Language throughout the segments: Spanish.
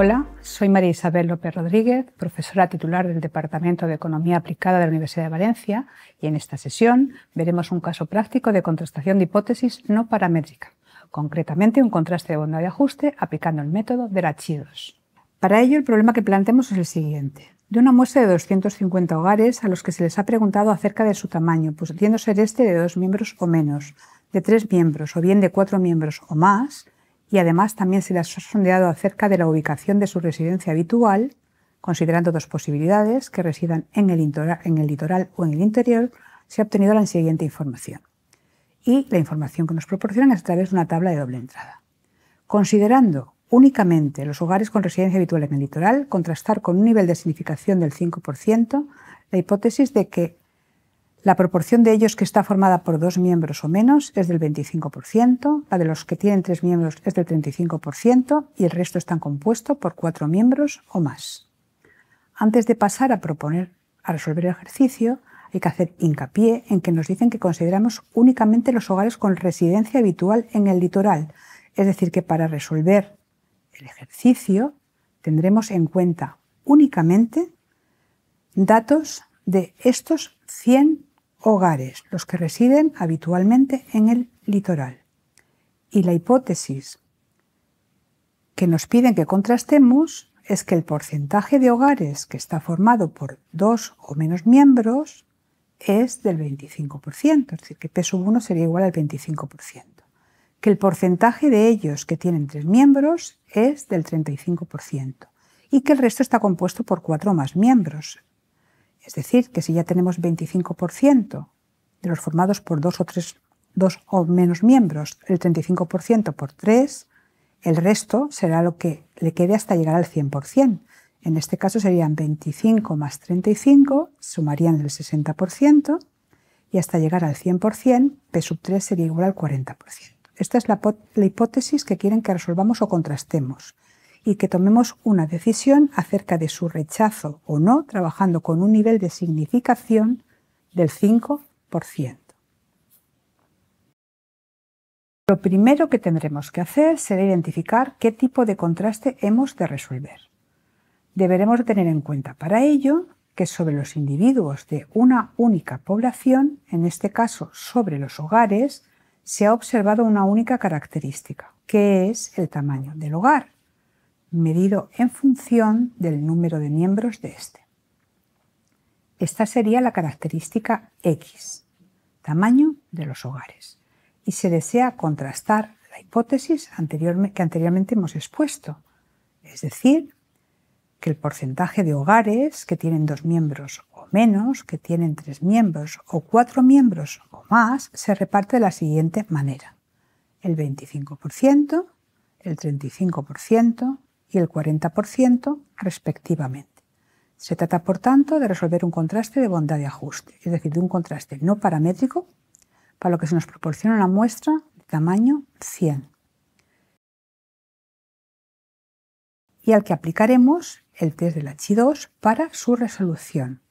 Hola, soy María Isabel López Rodríguez, profesora titular del Departamento de Economía Aplicada de la Universidad de Valencia, y en esta sesión veremos un caso práctico de contrastación de hipótesis no paramétrica, concretamente un contraste de bondad de ajuste aplicando el método de la chi Para ello, el problema que planteamos es el siguiente. De una muestra de 250 hogares a los que se les ha preguntado acerca de su tamaño, pudiendo ser este de dos miembros o menos, de tres miembros o bien de cuatro miembros o más, y además también se le ha sondeado acerca de la ubicación de su residencia habitual, considerando dos posibilidades que residan en el, litoral, en el litoral o en el interior, se ha obtenido la siguiente información. Y la información que nos proporcionan es a través de una tabla de doble entrada. Considerando únicamente los hogares con residencia habitual en el litoral, contrastar con un nivel de significación del 5% la hipótesis de que la proporción de ellos que está formada por dos miembros o menos es del 25%, la de los que tienen tres miembros es del 35% y el resto están compuesto por cuatro miembros o más. Antes de pasar a proponer, a resolver el ejercicio, hay que hacer hincapié en que nos dicen que consideramos únicamente los hogares con residencia habitual en el litoral, es decir, que para resolver el ejercicio tendremos en cuenta únicamente datos de estos 100 hogares, los que residen habitualmente en el litoral. Y la hipótesis que nos piden que contrastemos es que el porcentaje de hogares que está formado por dos o menos miembros es del 25%, es decir, que P 1 sería igual al 25%, que el porcentaje de ellos que tienen tres miembros es del 35% y que el resto está compuesto por cuatro o más miembros, es decir, que si ya tenemos 25% de los formados por dos o tres, dos o menos miembros, el 35% por tres, el resto será lo que le quede hasta llegar al 100%. En este caso serían 25 más 35, sumarían el 60% y hasta llegar al 100%, P sub 3 sería igual al 40%. Esta es la hipótesis que quieren que resolvamos o contrastemos y que tomemos una decisión acerca de su rechazo o no, trabajando con un nivel de significación del 5%. Lo primero que tendremos que hacer será identificar qué tipo de contraste hemos de resolver. Deberemos tener en cuenta para ello que sobre los individuos de una única población, en este caso sobre los hogares, se ha observado una única característica, que es el tamaño del hogar, medido en función del número de miembros de este. Esta sería la característica X, tamaño de los hogares, y se desea contrastar la hipótesis que anteriormente hemos expuesto, es decir, que el porcentaje de hogares que tienen dos miembros o menos, que tienen tres miembros o cuatro miembros o más, se reparte de la siguiente manera. El 25%, el 35%, y el 40% respectivamente. Se trata, por tanto, de resolver un contraste de bondad de ajuste, es decir, de un contraste no paramétrico, para lo que se nos proporciona una muestra de tamaño 100, y al que aplicaremos el test de h 2 para su resolución,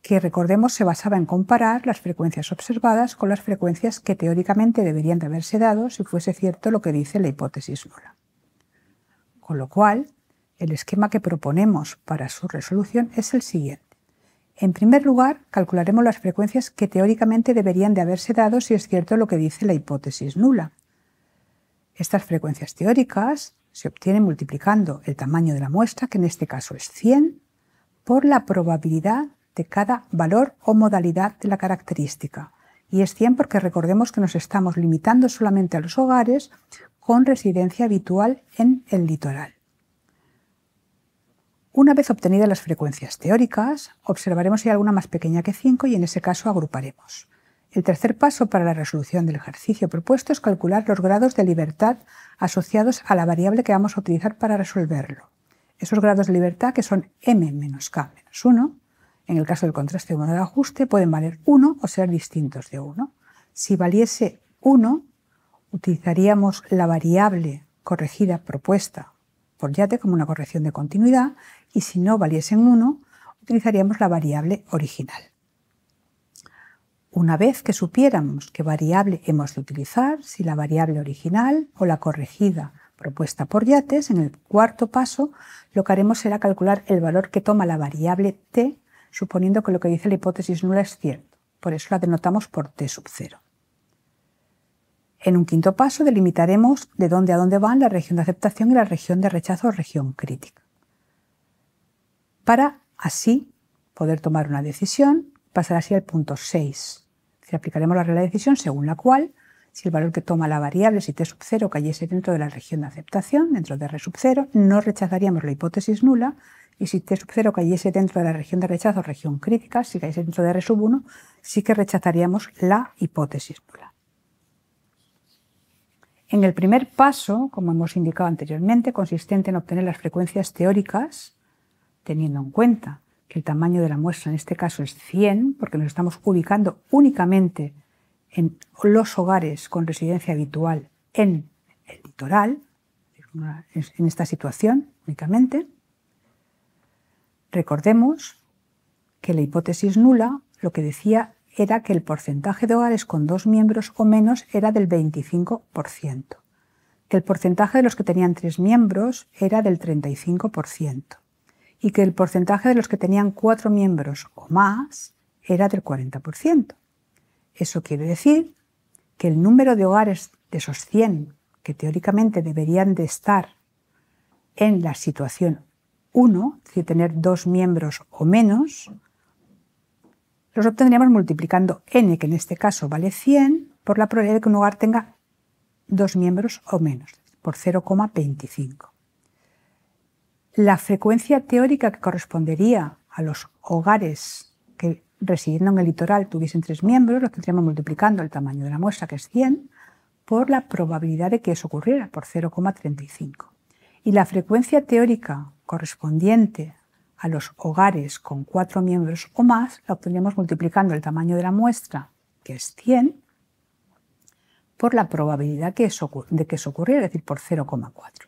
que recordemos se basaba en comparar las frecuencias observadas con las frecuencias que teóricamente deberían de haberse dado si fuese cierto lo que dice la hipótesis nula. Con lo cual, el esquema que proponemos para su resolución es el siguiente. En primer lugar, calcularemos las frecuencias que teóricamente deberían de haberse dado si es cierto lo que dice la hipótesis nula. Estas frecuencias teóricas se obtienen multiplicando el tamaño de la muestra, que en este caso es 100, por la probabilidad de cada valor o modalidad de la característica. Y es 100 porque recordemos que nos estamos limitando solamente a los hogares con residencia habitual en el litoral. Una vez obtenidas las frecuencias teóricas, observaremos si hay alguna más pequeña que 5 y en ese caso agruparemos. El tercer paso para la resolución del ejercicio propuesto es calcular los grados de libertad asociados a la variable que vamos a utilizar para resolverlo. Esos grados de libertad que son m menos k menos 1, en el caso del contraste 1 de ajuste, pueden valer 1 o ser distintos de 1. Si valiese 1, utilizaríamos la variable corregida propuesta por Yates como una corrección de continuidad y si no valiesen 1, utilizaríamos la variable original. Una vez que supiéramos qué variable hemos de utilizar, si la variable original o la corregida propuesta por Yates, en el cuarto paso lo que haremos será calcular el valor que toma la variable t, suponiendo que lo que dice la hipótesis nula es cierto. Por eso la denotamos por t sub 0. En un quinto paso delimitaremos de dónde a dónde van la región de aceptación y la región de rechazo o región crítica. Para así poder tomar una decisión, pasar así al punto 6. Si aplicaremos la regla de decisión según la cual, si el valor que toma la variable, si t sub 0 cayese dentro de la región de aceptación, dentro de r sub 0, no rechazaríamos la hipótesis nula, y si t sub 0 cayese dentro de la región de rechazo, región crítica, si cayese dentro de r sub 1, sí que rechazaríamos la hipótesis nula. En el primer paso, como hemos indicado anteriormente, consistente en obtener las frecuencias teóricas, teniendo en cuenta que el tamaño de la muestra en este caso es 100, porque nos estamos ubicando únicamente en los hogares con residencia habitual en el litoral, en esta situación únicamente. Recordemos que la hipótesis nula lo que decía era que el porcentaje de hogares con dos miembros o menos era del 25%, que el porcentaje de los que tenían tres miembros era del 35% y que el porcentaje de los que tenían cuatro miembros o más era del 40%. Eso quiere decir que el número de hogares de esos 100 que teóricamente deberían de estar en la situación 1, es decir, tener dos miembros o menos, los obtendríamos multiplicando n, que en este caso vale 100, por la probabilidad de que un hogar tenga dos miembros o menos, por 0,25. La frecuencia teórica que correspondería a los hogares que residiendo en el litoral tuviesen tres miembros, lo tendríamos multiplicando el tamaño de la muestra, que es 100, por la probabilidad de que eso ocurriera, por 0,35. Y la frecuencia teórica correspondiente a los hogares con cuatro miembros o más, la obteníamos multiplicando el tamaño de la muestra, que es 100, por la probabilidad que de que eso ocurriera, es decir, por 0,4.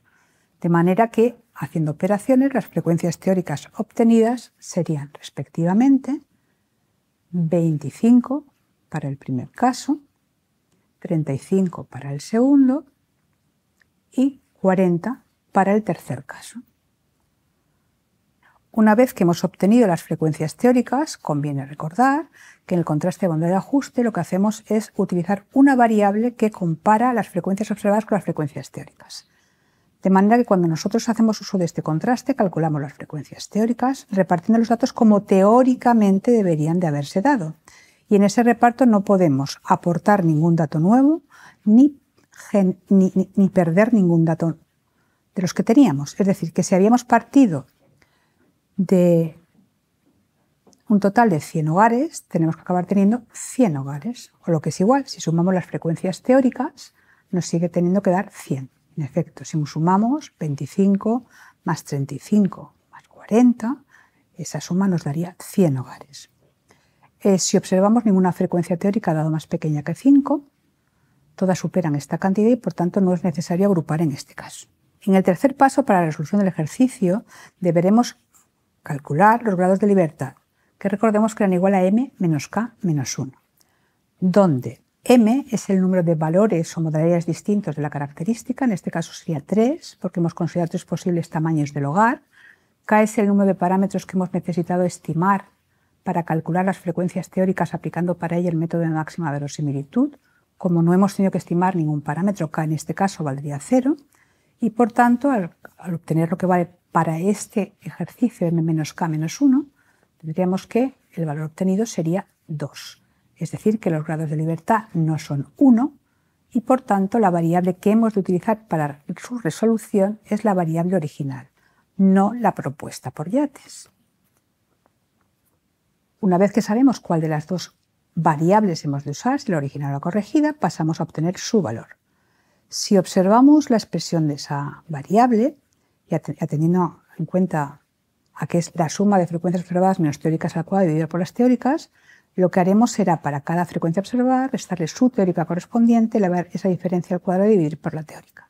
De manera que, haciendo operaciones, las frecuencias teóricas obtenidas serían respectivamente 25 para el primer caso, 35 para el segundo y 40 para el tercer caso. Una vez que hemos obtenido las frecuencias teóricas, conviene recordar que en el contraste de bondad de ajuste lo que hacemos es utilizar una variable que compara las frecuencias observadas con las frecuencias teóricas. De manera que cuando nosotros hacemos uso de este contraste, calculamos las frecuencias teóricas, repartiendo los datos como teóricamente deberían de haberse dado. Y en ese reparto no podemos aportar ningún dato nuevo ni, ni perder ningún dato de los que teníamos. Es decir, que si habíamos partido de un total de 100 hogares, tenemos que acabar teniendo 100 hogares, o lo que es igual, si sumamos las frecuencias teóricas, nos sigue teniendo que dar 100. En efecto, si sumamos 25 más 35 más 40, esa suma nos daría 100 hogares. Eh, si observamos ninguna frecuencia teórica dado más pequeña que 5, todas superan esta cantidad y por tanto no es necesario agrupar en este caso. En el tercer paso para la resolución del ejercicio deberemos Calcular los grados de libertad, que recordemos que eran igual a m menos k menos 1, donde m es el número de valores o modalidades distintos de la característica, en este caso sería 3, porque hemos considerado tres posibles tamaños del hogar, k es el número de parámetros que hemos necesitado estimar para calcular las frecuencias teóricas aplicando para ello el método de máxima verosimilitud, como no hemos tenido que estimar ningún parámetro, k en este caso valdría 0, y por tanto, al obtener lo que vale para este ejercicio m menos k menos 1, tendríamos que el valor obtenido sería 2. Es decir, que los grados de libertad no son 1 y por tanto la variable que hemos de utilizar para su resolución es la variable original, no la propuesta por Yates. Una vez que sabemos cuál de las dos variables hemos de usar, si la original o la corregida, pasamos a obtener su valor. Si observamos la expresión de esa variable, y teniendo en cuenta a que es la suma de frecuencias observadas menos teóricas al cuadrado dividido por las teóricas, lo que haremos será para cada frecuencia observada, restarle su teórica correspondiente, elevar esa diferencia al cuadrado y dividir por la teórica.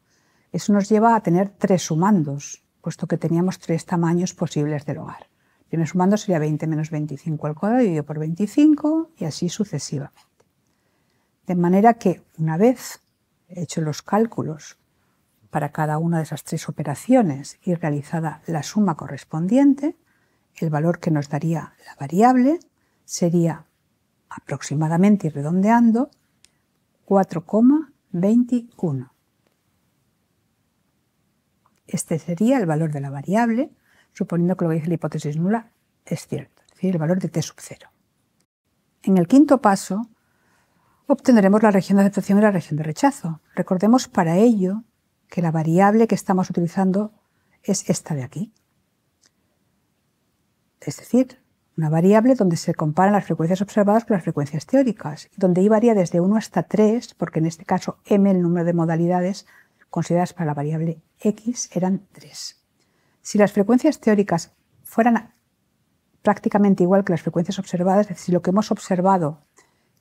Eso nos lleva a tener tres sumandos, puesto que teníamos tres tamaños posibles del hogar. El primer sumando sería 20 menos 25 al cuadrado dividido por 25 y así sucesivamente. De manera que una vez hecho los cálculos para cada una de esas tres operaciones y realizada la suma correspondiente, el valor que nos daría la variable sería aproximadamente y redondeando 4,21. Este sería el valor de la variable, suponiendo que lo que dice la hipótesis nula es cierto, es decir, el valor de t sub 0. En el quinto paso, obtendremos la región de aceptación y la región de rechazo. Recordemos para ello que la variable que estamos utilizando es esta de aquí. Es decir, una variable donde se comparan las frecuencias observadas con las frecuencias teóricas, donde I varía desde 1 hasta 3, porque en este caso m, el número de modalidades consideradas para la variable x, eran 3. Si las frecuencias teóricas fueran prácticamente igual que las frecuencias observadas, es decir, si lo que hemos observado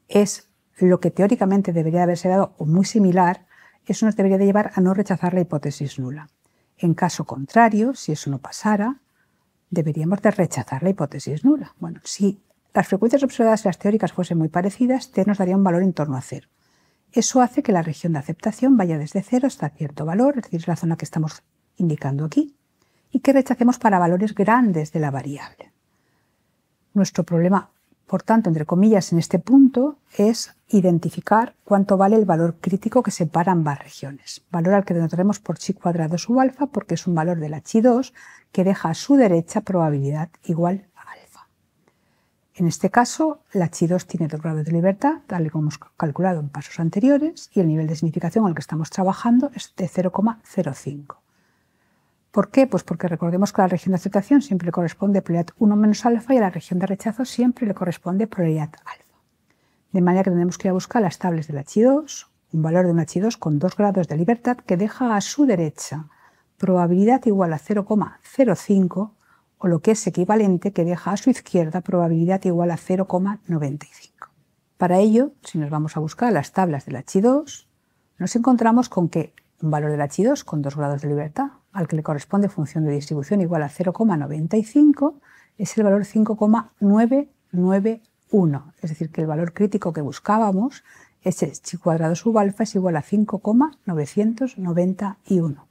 es lo que teóricamente debería haberse dado o muy similar, eso nos debería de llevar a no rechazar la hipótesis nula. En caso contrario, si eso no pasara, deberíamos de rechazar la hipótesis nula. Bueno, si las frecuencias observadas y las teóricas fuesen muy parecidas, T nos daría un valor en torno a cero. Eso hace que la región de aceptación vaya desde cero hasta cierto valor, es decir, la zona que estamos indicando aquí, y que rechacemos para valores grandes de la variable. Nuestro problema por tanto, entre comillas, en este punto es identificar cuánto vale el valor crítico que separa ambas regiones. Valor al que denotaremos por chi cuadrado sub alfa porque es un valor de la chi 2 que deja a su derecha probabilidad igual a alfa. En este caso, la chi 2 tiene dos grados de libertad, tal y como hemos calculado en pasos anteriores, y el nivel de significación al que estamos trabajando es de 0,05. ¿Por qué? Pues porque recordemos que la región de aceptación siempre le corresponde prioridad 1 menos alfa y a la región de rechazo siempre le corresponde probabilidad alfa. De manera que tenemos que ir a buscar las tablas del H2, un valor de un H2 con dos grados de libertad que deja a su derecha probabilidad igual a 0,05 o lo que es equivalente que deja a su izquierda probabilidad igual a 0,95. Para ello, si nos vamos a buscar las tablas del H2, nos encontramos con que un valor del H2 con dos grados de libertad, al que le corresponde función de distribución igual a 0,95 es el valor 5,991. Es decir, que el valor crítico que buscábamos, ese chi cuadrado sub alfa es igual a 5,991.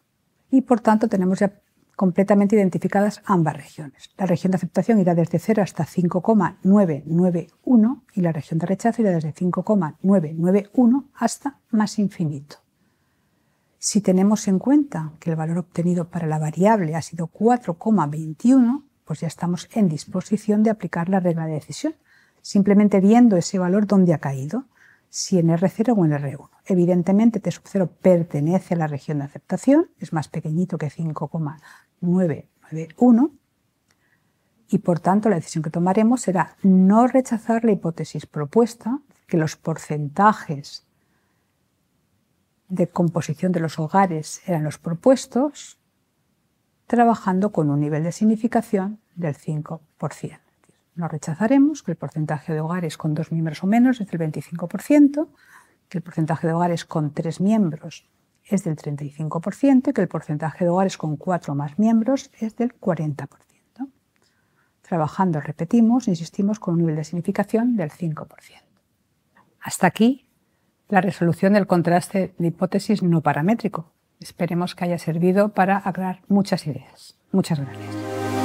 Y por tanto tenemos ya completamente identificadas ambas regiones. La región de aceptación irá desde 0 hasta 5,991 y la región de rechazo irá desde 5,991 hasta más infinito. Si tenemos en cuenta que el valor obtenido para la variable ha sido 4,21, pues ya estamos en disposición de aplicar la regla de decisión, simplemente viendo ese valor donde ha caído, si en R0 o en R1. Evidentemente, T sub 0 pertenece a la región de aceptación, es más pequeñito que 5,991, y por tanto la decisión que tomaremos será no rechazar la hipótesis propuesta, que los porcentajes de composición de los hogares eran los propuestos, trabajando con un nivel de significación del 5%. No rechazaremos que el porcentaje de hogares con dos miembros o menos es del 25%, que el porcentaje de hogares con tres miembros es del 35% y que el porcentaje de hogares con cuatro o más miembros es del 40%. Trabajando, repetimos, insistimos, con un nivel de significación del 5%. Hasta aquí la resolución del contraste de hipótesis no paramétrico. Esperemos que haya servido para aclarar muchas ideas. Muchas gracias.